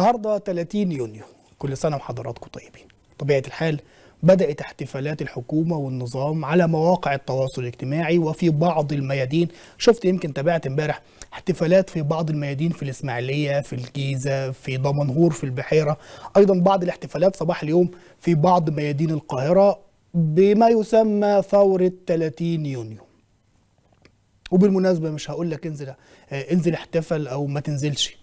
النهارده 30 يونيو كل سنه وحضراتكم طيبين طبيعه الحال بدأت احتفالات الحكومة والنظام على مواقع التواصل الاجتماعي وفي بعض الميادين شفت يمكن تابعت امبارح احتفالات في بعض الميادين في الإسماعيلية في الجيزة في دمنهور في البحيرة أيضا بعض الاحتفالات صباح اليوم في بعض ميادين القاهرة بما يسمى ثورة 30 يونيو وبالمناسبة مش هقول لك انزل آه، انزل احتفل أو ما تنزلش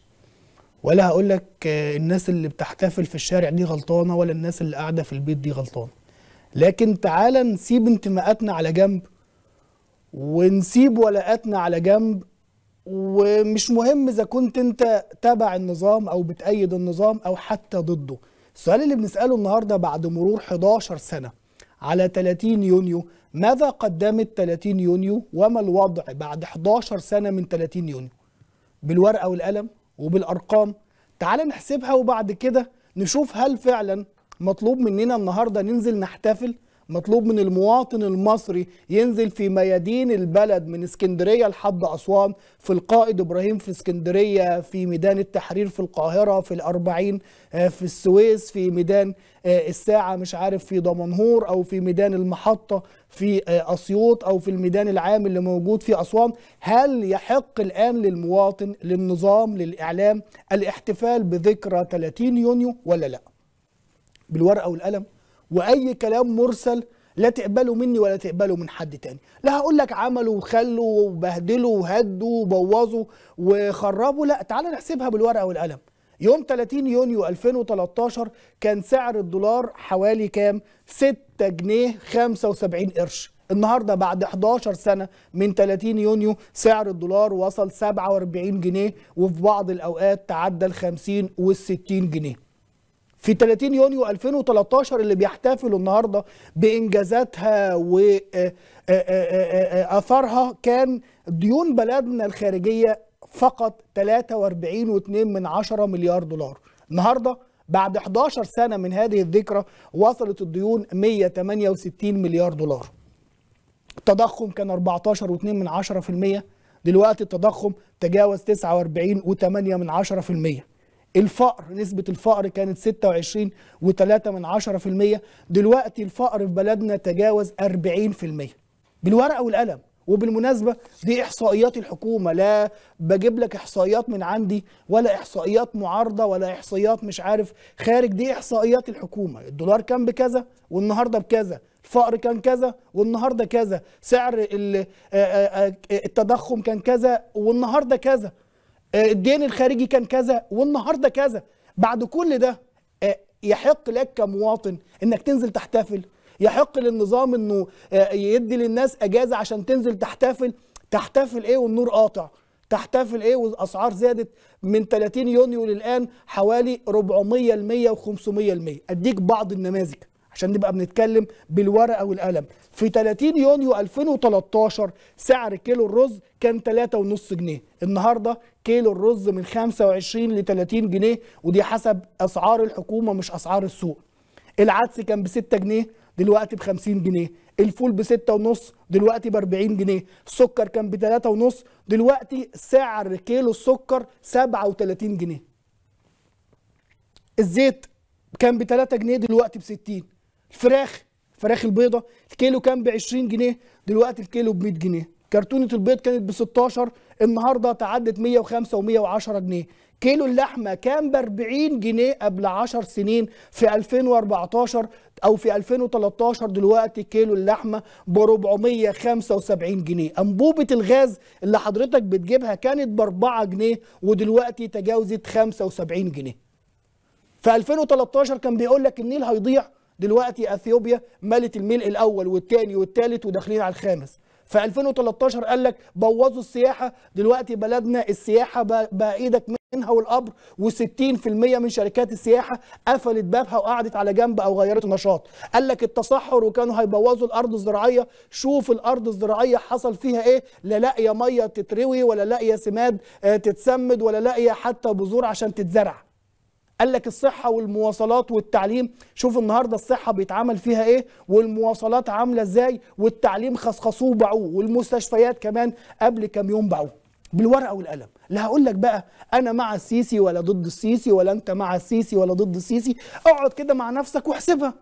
ولا هقول لك آه، الناس اللي بتحتفل في الشارع دي غلطانه ولا الناس اللي قاعده في البيت دي غلطانه لكن تعالى نسيب انتماءاتنا على جنب ونسيب ولاءاتنا على جنب ومش مهم اذا كنت انت تبع النظام او بتأيد النظام او حتى ضده السؤال اللي بنسأله النهارده بعد مرور 11 سنه على 30 يونيو ماذا قدمت 30 يونيو وما الوضع بعد 11 سنه من 30 يونيو بالورقه والقلم وبالارقام تعال نحسبها وبعد كده نشوف هل فعلا مطلوب مننا النهارده ننزل نحتفل مطلوب من المواطن المصري ينزل في ميادين البلد من اسكندرية لحد أسوان في القائد إبراهيم في اسكندرية في ميدان التحرير في القاهرة في الأربعين آه، في السويس في ميدان آه، الساعة مش عارف في دمنهور أو في ميدان المحطة في آه، أسيوط أو في الميدان العام اللي موجود في أسوان هل يحق الآن للمواطن للنظام للإعلام الاحتفال بذكرى 30 يونيو ولا لا بالورقة والقلم واي كلام مرسل لا تقبله مني ولا تقبله من حد تاني لا هقول لك عملوا وخلوا وبهدلوا وهدوا وبوظوا وخربوا لا تعال نحسبها بالورقه والقلم يوم 30 يونيو 2013 كان سعر الدولار حوالي كام 6 جنيه 75 قرش النهارده بعد 11 سنه من 30 يونيو سعر الدولار وصل 47 جنيه وفي بعض الاوقات تعدى ال 50 وال 60 جنيه في 30 يونيو 2013 اللي بيحتفلوا النهارده بانجازاتها واثارها آه، آه، آه، كان ديون بلدنا الخارجيه فقط 43.2 مليار دولار النهارده بعد 11 سنه من هذه الذكرى وصلت الديون 168 مليار دولار التضخم كان 14.2 دلوقتي التضخم تجاوز 49.8 الفقر نسبة الفقر كانت 26.3% دلوقتي الفقر في بلدنا تجاوز 40% بالورقة والقلم وبالمناسبة دي إحصائيات الحكومة لا بجيب لك إحصائيات من عندي ولا إحصائيات معارضة ولا إحصائيات مش عارف خارج دي إحصائيات الحكومة الدولار كان بكذا والنهاردة بكذا الفقر كان كذا والنهاردة كذا سعر التضخم كان كذا والنهاردة كذا آه، الدين الخارجي كان كذا والنهارده كذا بعد كل ده آه، يحق لك كمواطن انك تنزل تحتفل يحق للنظام انه آه، يدي للناس اجازه عشان تنزل تحتفل تحتفل ايه والنور قاطع تحتفل ايه والاسعار زادت من 30 يونيو للان حوالي 400% و500% اديك بعض النماذج عشان نبقى بنتكلم بالورقه والقلم في 30 يونيو 2013 سعر كيلو الرز كان 3.5 جنيه النهارده كيلو الرز من 25 ل 30 جنيه ودي حسب اسعار الحكومه مش اسعار السوق العدس كان ب 6 جنيه دلوقتي ب 50 جنيه الفول ب 6.5 دلوقتي ب 40 جنيه السكر كان ب 3.5 دلوقتي سعر كيلو السكر 37 جنيه الزيت كان ب 3 جنيه دلوقتي ب 60 الفراخ فراخ البيضه الكيلو كان ب 20 جنيه دلوقتي الكيلو ب 100 جنيه كرتونه البيض كانت ب 16 النهارده تعدت 105 و110 جنيه كيلو اللحمه كان ب 40 جنيه قبل 10 سنين في 2014 او في 2013 دلوقتي كيلو اللحمه ب 475 جنيه انبوبه الغاز اللي حضرتك بتجيبها كانت ب 4 جنيه ودلوقتي تجاوزت 75 جنيه في 2013 كان بيقول لك النيل هيضيع دلوقتي اثيوبيا مالت الملء الاول والثاني والثالث وداخلين على الخامس في 2013 قال لك بوظوا السياحه دلوقتي بلدنا السياحه بقى ايدك منها والقبر و60% من شركات السياحه قفلت بابها وقعدت على جنب او غيرت النشاط قال لك التصحر وكانوا هيبوظوا الارض الزراعيه شوف الارض الزراعيه حصل فيها ايه لا لاقيه ميه تتروي ولا لاقيه سماد آه، تتسمد ولا لاقيه حتى بذور عشان تتزرع قال لك الصحة والمواصلات والتعليم شوف النهاردة الصحة بيتعمل فيها ايه والمواصلات عاملة ازاي والتعليم خصخصوه وباعوه والمستشفيات كمان قبل كم يوم باعوه بالورقة والقلم لا هقول لك بقى انا مع السيسي ولا ضد السيسي ولا انت مع السيسي ولا ضد السيسي اقعد كده مع نفسك واحسبها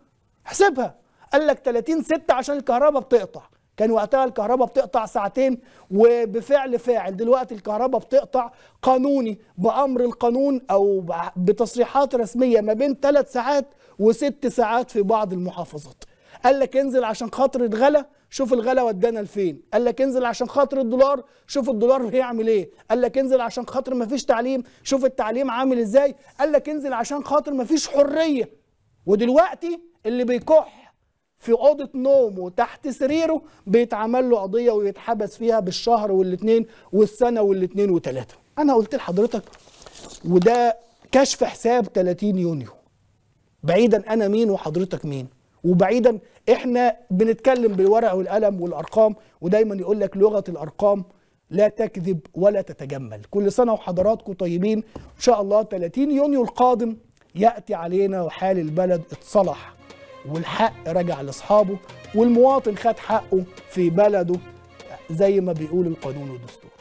احسبها قال لك 30 6 عشان الكهرباء بتقطع كان وقتها الكهرباء بتقطع ساعتين وبفعل فاعل دلوقتي الكهرباء بتقطع قانوني بأمر القانون أو بتصريحات رسمية ما بين ثلاث ساعات وست ساعات في بعض المحافظات قال لك انزل عشان خاطر الغلا شوف الغلا ودانا لفين قال لك انزل عشان خاطر الدولار شوف الدولار هيعمل ايه قال لك انزل عشان خاطر مفيش تعليم شوف التعليم عامل ازاي قال لك انزل عشان خاطر مفيش حريه ودلوقتي اللي بيكح في اوضه نومه تحت سريره بيتعمل له قضيه ويتحبس فيها بالشهر والاثنين والسنه والاثنين وثلاثه انا قلت لحضرتك وده كشف حساب 30 يونيو بعيدا انا مين وحضرتك مين وبعيدا احنا بنتكلم بالورق والقلم والارقام ودايما يقول لك لغه الارقام لا تكذب ولا تتجمل كل سنه وحضراتكم طيبين ان شاء الله 30 يونيو القادم ياتي علينا وحال البلد اتصلح والحق رجع لاصحابه والمواطن خد حقه في بلده زي ما بيقول القانون والدستور